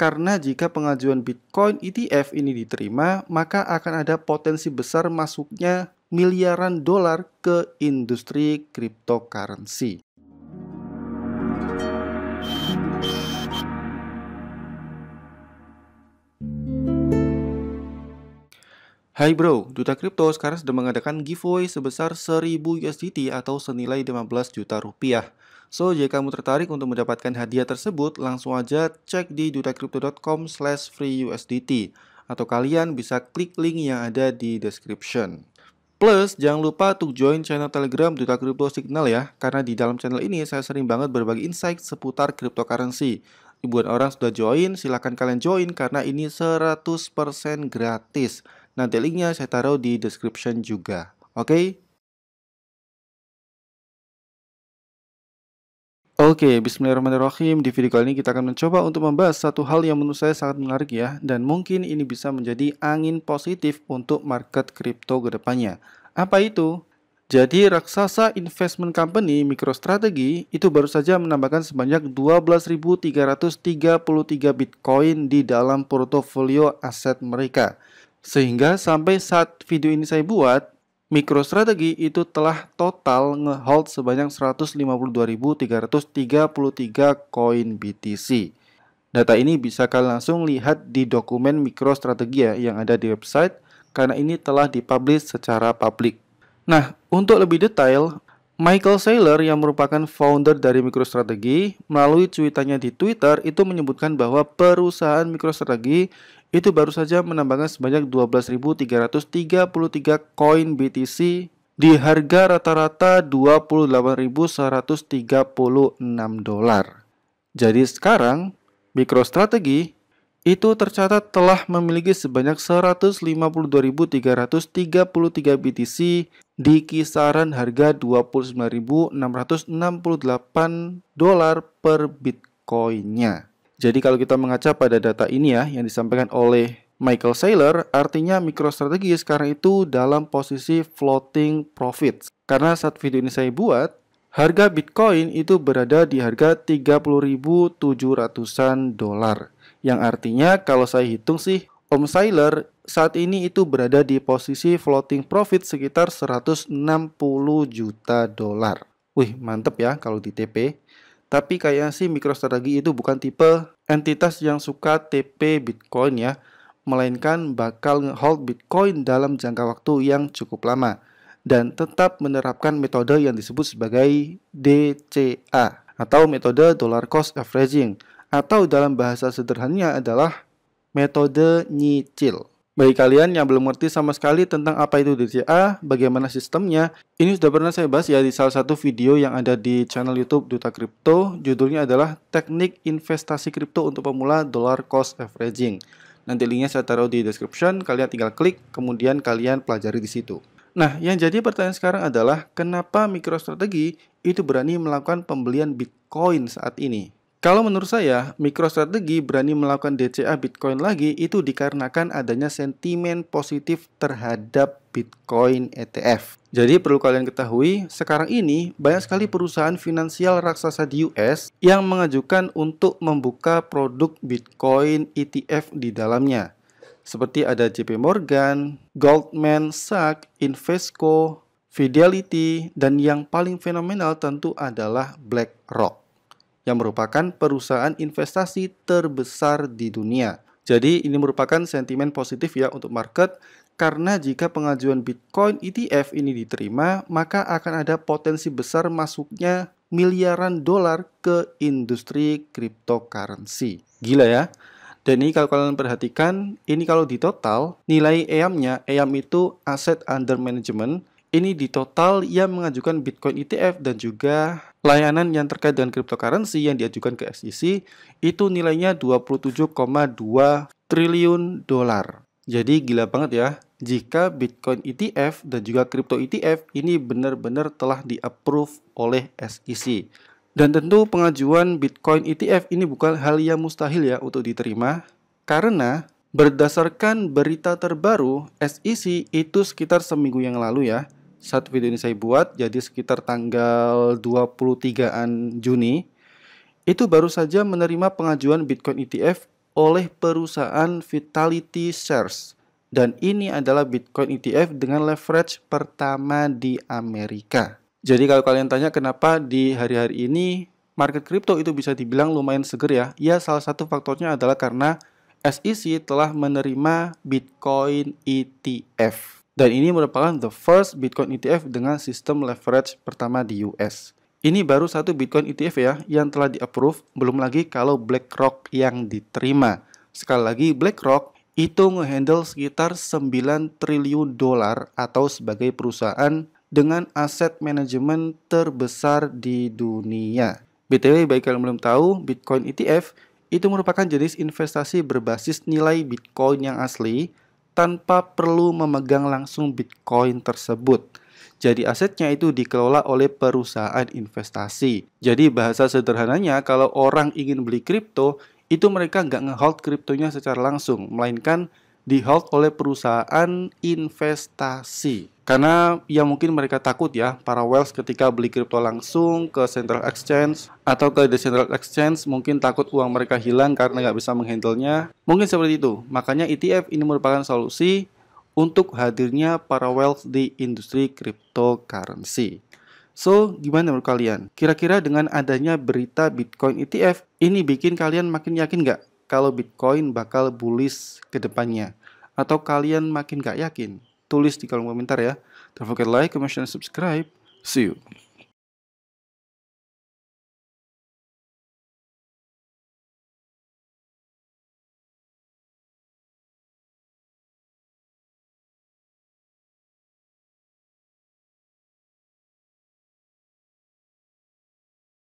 Karena jika pengajuan Bitcoin ETF ini diterima, maka akan ada potensi besar masuknya miliaran dolar ke industri cryptocurrency. Hai bro, Duta Kripto sekarang sedang mengadakan giveaway sebesar 1000 USDT atau senilai 15 juta rupiah. So, jika kamu tertarik untuk mendapatkan hadiah tersebut, langsung aja cek di dutacrypto.com slash freeUSDT atau kalian bisa klik link yang ada di description. Plus, jangan lupa untuk join channel Telegram Duta Crypto Signal ya, karena di dalam channel ini saya sering banget berbagi insight seputar cryptocurrency. Ribuan orang sudah join, silahkan kalian join karena ini 100% gratis. Nanti linknya saya taruh di description juga. Oke, okay? Oke, bismillahirrahmanirrahim. Di video kali ini kita akan mencoba untuk membahas satu hal yang menurut saya sangat menarik ya dan mungkin ini bisa menjadi angin positif untuk market crypto ke depannya. Apa itu? Jadi raksasa investment company MicroStrategy itu baru saja menambahkan sebanyak 12.333 Bitcoin di dalam portofolio aset mereka. Sehingga sampai saat video ini saya buat, MicroStrategy itu telah total ngehold sebanyak 152.333 koin BTC. Data ini bisa kalian langsung lihat di dokumen ya yang ada di website karena ini telah dipublish secara publik. Nah, untuk lebih detail, Michael Saylor yang merupakan founder dari MicroStrategy melalui cuitannya di Twitter itu menyebutkan bahwa perusahaan MicroStrategy itu baru saja menambahkan sebanyak 12.333 koin BTC di harga rata-rata 28.136 dolar. Jadi sekarang MicroStrategy itu tercatat telah memiliki sebanyak 152.333 BTC di kisaran harga 29.668 dolar per Bitcoinnya. Jadi kalau kita mengaca pada data ini ya yang disampaikan oleh Michael Saylor, artinya MicroStrategy sekarang itu dalam posisi floating profit. Karena saat video ini saya buat, harga Bitcoin itu berada di harga 30.700-an dolar yang artinya kalau saya hitung sih Om Sailor saat ini itu berada di posisi floating profit sekitar 160 juta dolar. Wih, mantep ya kalau di TP. Tapi kayaknya sih MicroStrategy itu bukan tipe entitas yang suka TP Bitcoin ya, melainkan bakal hold Bitcoin dalam jangka waktu yang cukup lama dan tetap menerapkan metode yang disebut sebagai DCA atau metode dollar cost averaging atau dalam bahasa sederhananya adalah metode nyicil. Bagi kalian yang belum ngerti sama sekali tentang apa itu DCA, bagaimana sistemnya, ini sudah pernah saya bahas ya di salah satu video yang ada di channel YouTube Duta Kripto. Judulnya adalah Teknik Investasi Kripto untuk Pemula Dollar Cost Averaging. Nanti linknya saya taruh di description, kalian tinggal klik, kemudian kalian pelajari di situ. Nah, yang jadi pertanyaan sekarang adalah kenapa MicroStrategy itu berani melakukan pembelian Bitcoin saat ini? Kalau menurut saya, MicroStrategy berani melakukan DCA Bitcoin lagi itu dikarenakan adanya sentimen positif terhadap Bitcoin ETF. Jadi perlu kalian ketahui, sekarang ini banyak sekali perusahaan finansial raksasa di US yang mengajukan untuk membuka produk Bitcoin ETF di dalamnya. Seperti ada JP Morgan, Goldman Sachs, Invesco, Fidelity, dan yang paling fenomenal tentu adalah BlackRock yang merupakan perusahaan investasi terbesar di dunia. Jadi ini merupakan sentimen positif ya untuk market karena jika pengajuan Bitcoin ETF ini diterima, maka akan ada potensi besar masuknya miliaran dolar ke industri cryptocurrency. Gila ya. Dan ini kalau kalian perhatikan, ini kalau di total, nilai EAM-nya, EAM itu Asset Under Management, ini di total ia mengajukan Bitcoin ETF dan juga layanan yang terkait dengan cryptocurrency yang diajukan ke SEC itu nilainya 27,2 triliun dolar. Jadi gila banget ya, jika Bitcoin ETF dan juga crypto ETF ini benar-benar telah di-approve oleh SEC. Dan tentu pengajuan Bitcoin ETF ini bukan hal yang mustahil ya untuk diterima, karena berdasarkan berita terbaru, SEC itu sekitar seminggu yang lalu ya, saat video ini saya buat jadi sekitar tanggal 23-an Juni itu baru saja menerima pengajuan Bitcoin ETF oleh perusahaan Vitality Shares dan ini adalah Bitcoin ETF dengan leverage pertama di Amerika. Jadi kalau kalian tanya kenapa di hari-hari ini market crypto itu bisa dibilang lumayan seger ya, ya salah satu faktornya adalah karena SEC telah menerima Bitcoin ETF. Dan ini merupakan the first Bitcoin ETF dengan sistem leverage pertama di US. Ini baru satu Bitcoin ETF ya yang telah di-approve, belum lagi kalau BlackRock yang diterima. Sekali lagi, BlackRock itu ngehandle sekitar 9 triliun dolar atau sebagai perusahaan dengan aset manajemen terbesar di dunia. BTW, baik kalian belum tahu, Bitcoin ETF itu merupakan jenis investasi berbasis nilai Bitcoin yang asli tanpa perlu memegang langsung Bitcoin tersebut. Jadi asetnya itu dikelola oleh perusahaan investasi. Jadi bahasa sederhananya kalau orang ingin beli kripto, itu mereka nggak ngehold kriptonya secara langsung, melainkan di hold oleh perusahaan investasi. Karena ya mungkin mereka takut ya para Wells ketika beli kripto langsung ke Central Exchange atau ke decentral Exchange mungkin takut uang mereka hilang karena nggak bisa menghandlenya. Mungkin seperti itu. Makanya ETF ini merupakan solusi untuk hadirnya para Wells di industri cryptocurrency. So, gimana menurut kalian? Kira-kira dengan adanya berita Bitcoin ETF, ini bikin kalian makin yakin nggak kalau Bitcoin bakal bullish ke depannya? Atau kalian makin nggak yakin? tulis di kolom komentar ya. Don't forget like, comment, and subscribe. See you.